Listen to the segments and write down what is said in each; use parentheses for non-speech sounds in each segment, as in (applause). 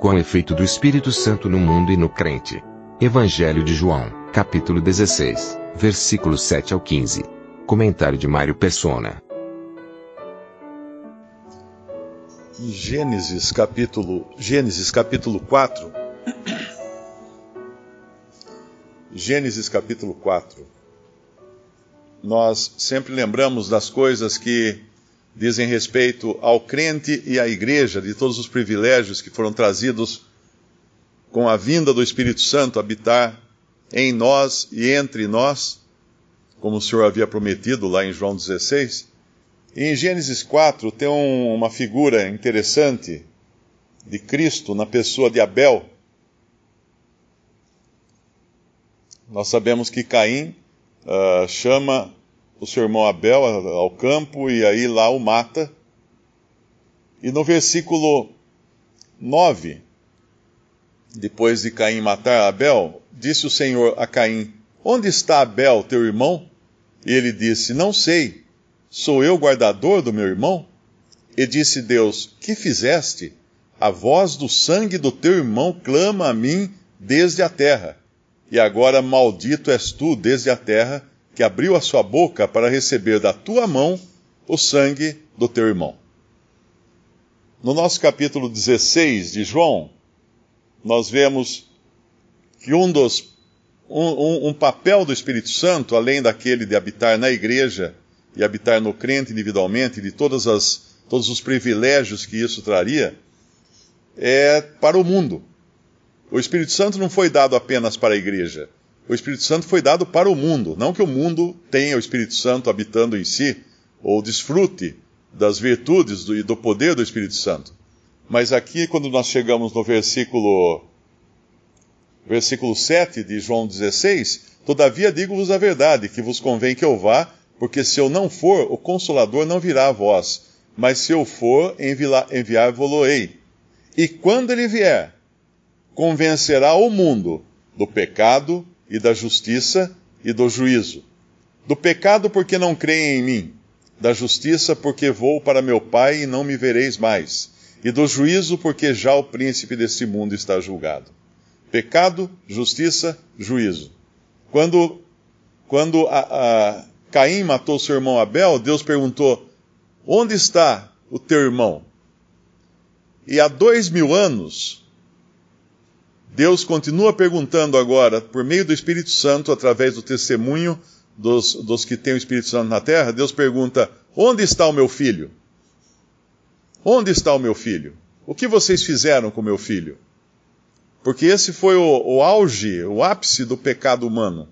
com o efeito do Espírito Santo no mundo e no crente. Evangelho de João, capítulo 16, versículos 7 ao 15. Comentário de Mário Persona. Em Gênesis capítulo, Gênesis capítulo 4. Gênesis capítulo 4. Nós sempre lembramos das coisas que dizem respeito ao crente e à igreja, de todos os privilégios que foram trazidos com a vinda do Espírito Santo habitar em nós e entre nós, como o Senhor havia prometido lá em João 16. E em Gênesis 4 tem um, uma figura interessante de Cristo na pessoa de Abel. Nós sabemos que Caim uh, chama o seu irmão Abel ao campo e aí lá o mata. E no versículo 9, depois de Caim matar Abel, disse o Senhor a Caim: Onde está Abel, teu irmão? E ele disse: Não sei. Sou eu guardador do meu irmão? E disse Deus: Que fizeste? A voz do sangue do teu irmão clama a mim desde a terra. E agora maldito és tu desde a terra, que abriu a sua boca para receber da tua mão o sangue do teu irmão. No nosso capítulo 16 de João, nós vemos que um dos um, um, um papel do Espírito Santo, além daquele de habitar na igreja e habitar no crente individualmente, e de todas as, todos os privilégios que isso traria, é para o mundo. O Espírito Santo não foi dado apenas para a igreja o Espírito Santo foi dado para o mundo. Não que o mundo tenha o Espírito Santo habitando em si, ou desfrute das virtudes e do, poder do Espírito Santo. Mas aqui, quando nós chegamos no versículo, versículo 7 de João 16, Todavia digo-vos a verdade, que vos convém que eu vá, porque se eu não for, o Consolador não virá a vós, mas se eu for, enviar-vos-ei. E quando ele vier, convencerá o mundo do pecado, e da justiça e do juízo. Do pecado, porque não creem em mim. Da justiça, porque vou para meu Pai e não me vereis mais. E do juízo, porque já o príncipe deste mundo está julgado. Pecado, justiça, juízo. Quando, quando a, a Caim matou seu irmão Abel, Deus perguntou: Onde está o teu irmão? E há dois mil anos, Deus continua perguntando agora, por meio do Espírito Santo, através do testemunho dos, dos que têm o Espírito Santo na terra, Deus pergunta: Onde está o meu filho? Onde está o meu filho? O que vocês fizeram com o meu filho? Porque esse foi o, o auge, o ápice do pecado humano.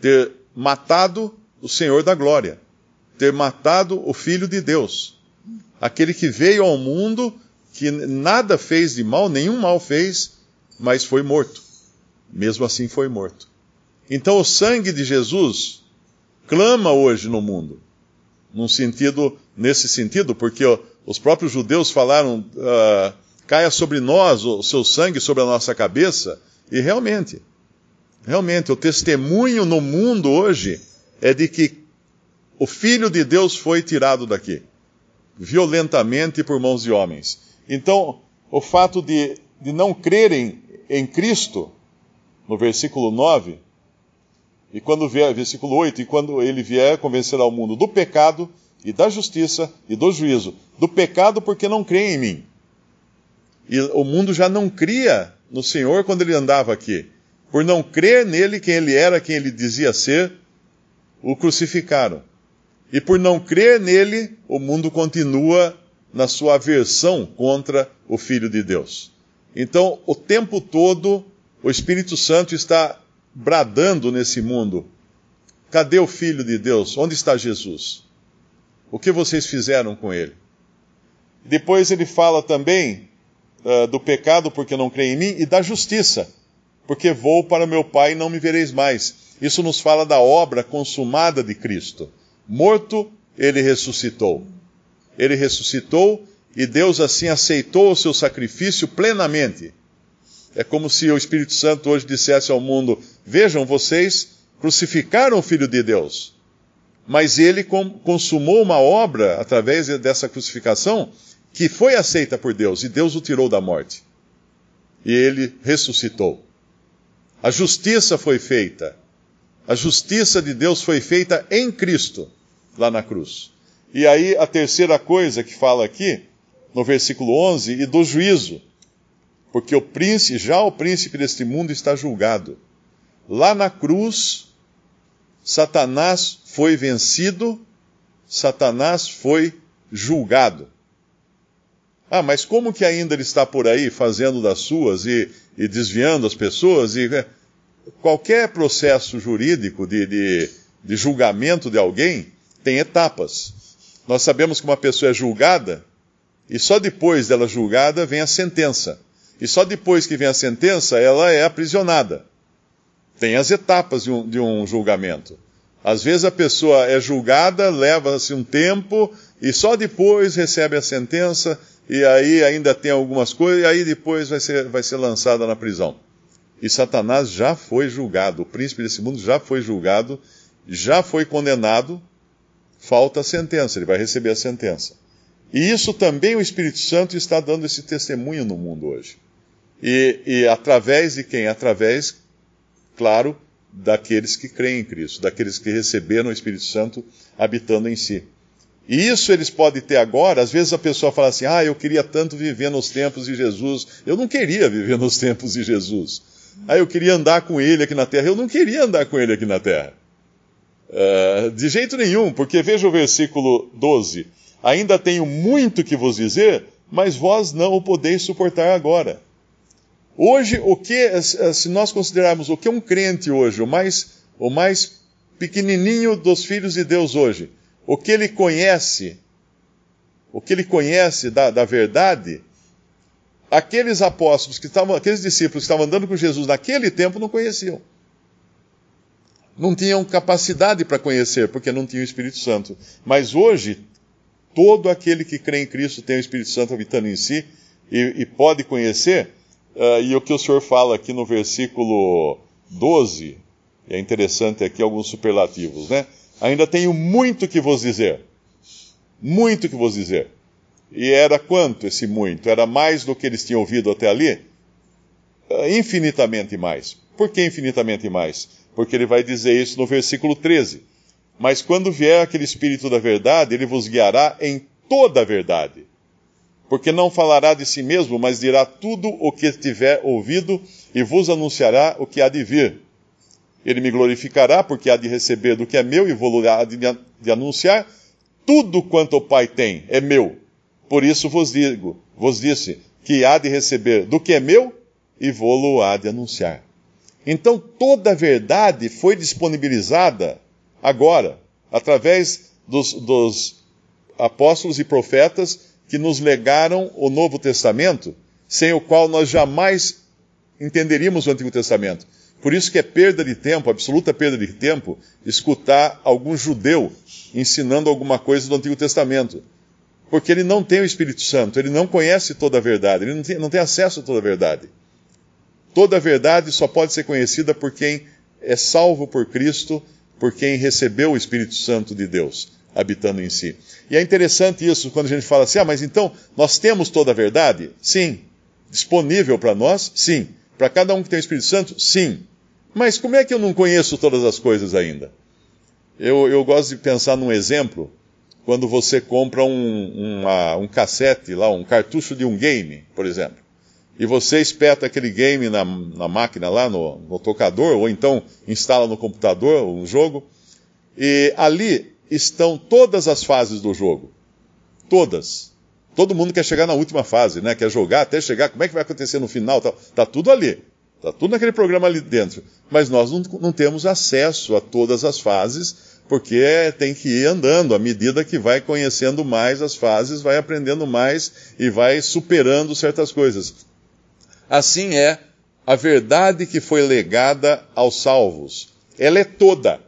Ter matado o Senhor da glória. Ter matado o Filho de Deus. Aquele que veio ao mundo, que nada fez de mal, nenhum mal fez, mas foi morto. Mesmo assim, foi morto. Então, o sangue de Jesus clama hoje no mundo, num sentido, nesse sentido, porque os próprios judeus falaram: uh, caia sobre nós o seu sangue sobre a nossa cabeça, e realmente, realmente, o testemunho no mundo hoje é de que o Filho de Deus foi tirado daqui, violentamente por mãos de homens. Então, o fato de, de não crerem em Cristo, no versículo 9, e quando vier, versículo 8, e quando ele vier, convencerá o mundo do pecado e da justiça e do juízo. Do pecado porque não crê em mim. E o mundo já não cria no Senhor quando ele andava aqui. Por não crer nele, quem ele era, quem ele dizia ser, o crucificaram. E por não crer nele, o mundo continua na sua aversão contra o Filho de Deus. Então, o tempo todo, o Espírito Santo está bradando nesse mundo: cadê o Filho de Deus? Onde está Jesus? O que vocês fizeram com ele? Depois ele fala também uh, do pecado, porque não creem em mim, e da justiça, porque vou para meu Pai e não me vereis mais. Isso nos fala da obra consumada de Cristo. Morto, ele ressuscitou. Ele ressuscitou e Deus assim aceitou o seu sacrifício plenamente. É como se o Espírito Santo hoje dissesse ao mundo: Vejam, vocês crucificaram o Filho de Deus, mas ele consumou uma obra através dessa crucificação que foi aceita por Deus e Deus o tirou da morte. E ele ressuscitou. A justiça foi feita. A justiça de Deus foi feita em Cristo, lá na cruz. E aí a terceira coisa que fala aqui no versículo 11, e do juízo, porque o príncipe, já o príncipe deste mundo está julgado. Lá na cruz, Satanás foi vencido, Satanás foi julgado. Ah, mas como que ainda ele está por aí fazendo das suas e, e desviando as pessoas? E né, qualquer processo jurídico de, de, de julgamento de alguém tem etapas. Nós sabemos que uma pessoa é julgada e só depois dela julgada vem a sentença. E só depois que vem a sentença, ela é aprisionada. Tem as etapas de um, de um julgamento. Às vezes a pessoa é julgada, leva-se um tempo, e só depois recebe a sentença, e aí ainda tem algumas coisas, e aí depois vai ser, vai ser lançada na prisão. E Satanás já foi julgado, o príncipe desse mundo já foi julgado, já foi condenado, falta a sentença, ele vai receber a sentença. E isso também o Espírito Santo está dando esse testemunho no mundo hoje. E, e através de quem? Através, claro, daqueles que creem em Cristo, daqueles que receberam o Espírito Santo habitando em si. E isso eles podem ter agora. Às vezes a pessoa fala assim: Ah, eu queria tanto viver nos tempos de Jesus. Eu não queria viver nos tempos de Jesus. Ah, eu queria andar com ele aqui na terra. Eu não queria andar com ele aqui na terra. Uh, de jeito nenhum, porque veja o versículo 12. Ainda tenho muito que vos dizer, mas vós não o podeis suportar agora. Hoje, o que, se nós considerarmos o que um crente hoje, o mais, o mais pequenininho dos filhos de Deus hoje, o que ele conhece, o que ele conhece da, da verdade, aqueles apóstolos que estavam, aqueles discípulos que estavam andando com Jesus naquele tempo não conheciam. Não tinham capacidade para conhecer, porque não tinham o Espírito Santo. Mas hoje, todo aquele que crê em Cristo tem o Espírito Santo habitando em si e, e pode conhecer. Uh, e o que o Senhor fala aqui no versículo 12, é interessante aqui alguns superlativos, né? Ainda tenho muito que vos dizer. Muito que vos dizer. E era quanto esse muito? Era mais do que eles tinham ouvido até ali? Eh, infinitamente mais. Por que infinitamente mais? Porque ele vai dizer isso no versículo 13. Mas quando vier aquele Espírito da verdade, ele vos guiará em toda a verdade. Porque não falará de si mesmo, mas dirá tudo o que tiver ouvido e vos anunciará o que há de vir. Ele me glorificará, porque há de receber do que é meu e vou há de anunciar tudo quanto o Pai tem é meu. Por isso vos digo, vos disse, que há de receber do que é meu e vou-lo há de anunciar. Então toda a verdade foi disponibilizada agora, através dos, dos apóstolos e profetas que nos legaram o Novo Testamento, sem o qual nós jamais entenderíamos o Antigo Testamento. Por isso que é perda de tempo, absoluta perda de tempo, escutar algum judeu ensinando alguma coisa do Antigo Testamento. Porque ele não tem o Espírito Santo, ele não conhece toda a verdade, ele não tem, não tem acesso a toda a verdade. Toda a verdade só pode ser conhecida por quem é salvo por Cristo por quem recebeu o Espírito Santo de Deus habitando em si. E é interessante isso quando a gente fala assim: ah, mas então nós temos toda a verdade? Sim. Disponível para nós? Sim. Para cada um que tem o Espírito Santo? Sim. Mas como é que eu não conheço todas as coisas ainda? Eu, eu gosto de pensar num exemplo quando você compra um, um cassete lá, um cartucho de um game, por exemplo e você espeta aquele game na, na máquina lá, no, no, tocador, ou então instala no computador um jogo, e ali estão todas as fases do jogo. Todas. Todo mundo quer chegar na última fase, né? Quer jogar até chegar, como é que vai acontecer no final? Tá, tá tudo ali. Tá tudo naquele programa ali dentro. Mas nós não, não temos acesso a todas as fases, porque tem que ir andando. À medida que vai conhecendo mais as fases, vai aprendendo mais e vai superando certas coisas. Assim é a verdade que foi legada aos salvos. Ela é toda.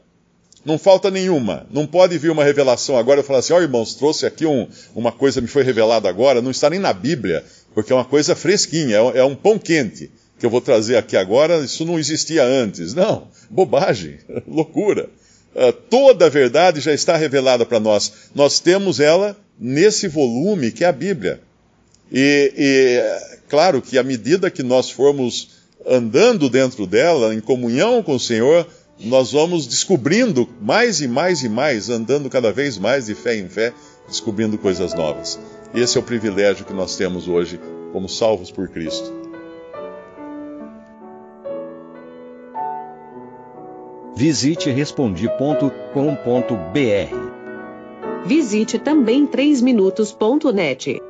Não falta nenhuma. Não pode vir uma revelação agora e falar assim: ó oh, irmãos, trouxe aqui um, uma coisa me foi revelada agora. Não está nem na Bíblia, porque é uma coisa fresquinha, é um é pão quente que eu vou trazer aqui agora. Isso não existia antes. Não, bobagem, (laughs) loucura. Ah, toda a verdade já está revelada para nós. Nós temos ela nesse volume que é a Bíblia. E, e claro que à medida que nós formos andando dentro dela, em comunhão com o Senhor, nós vamos descobrindo mais e mais e mais, andando cada vez mais de fé em fé, descobrindo coisas novas. Esse é o privilégio que nós temos hoje como salvos por Cristo. Visite respondi.com.br. Visite também 3minutos.net.